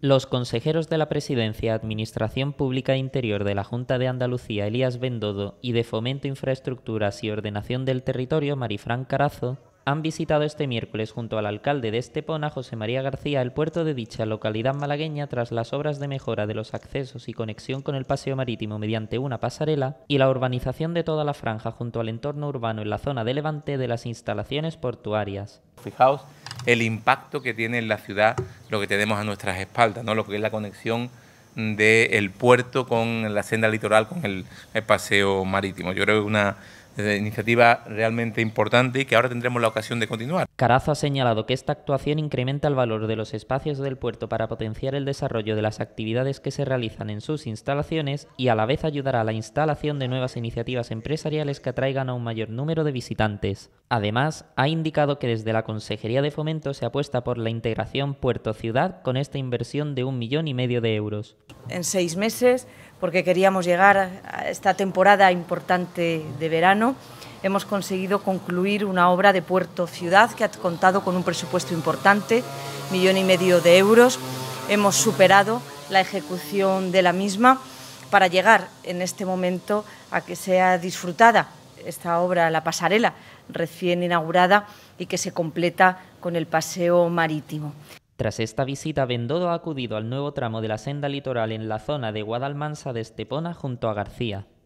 Los consejeros de la Presidencia, Administración Pública e Interior de la Junta de Andalucía, Elías Bendodo, y de Fomento, Infraestructuras y Ordenación del Territorio, Marifran Carazo, han visitado este miércoles junto al alcalde de Estepona, José María García, el puerto de dicha localidad malagueña tras las obras de mejora de los accesos y conexión con el paseo marítimo mediante una pasarela y la urbanización de toda la franja junto al entorno urbano en la zona de Levante de las instalaciones portuarias. Fijaos el impacto que tiene en la ciudad lo que tenemos a nuestras espaldas, ¿no? lo que es la conexión del puerto con la senda litoral, con el, el, paseo marítimo. Yo creo que es una eh, iniciativa realmente importante y que ahora tendremos la ocasión de continuar. Carazo ha señalado que esta actuación incrementa el valor de los espacios del puerto para potenciar el desarrollo de las actividades que se realizan en sus instalaciones y a la vez ayudará a la instalación de nuevas iniciativas empresariales que atraigan a un mayor número de visitantes. Además, ha indicado que desde la Consejería de Fomento se apuesta por la integración puerto-ciudad con esta inversión de un millón y medio de euros. En seis meses, porque queríamos llegar a esta temporada importante de verano, hemos conseguido concluir una obra de puerto-ciudad que ha contado con un presupuesto importante, millón y medio de euros. Hemos superado la ejecución de la misma para llegar en este momento a que sea disfrutada esta obra, la pasarela recién inaugurada y que se completa con el paseo marítimo. Tras esta visita, Bendodo ha acudido al nuevo tramo de la senda litoral en la zona de Guadalmansa de Estepona junto a García.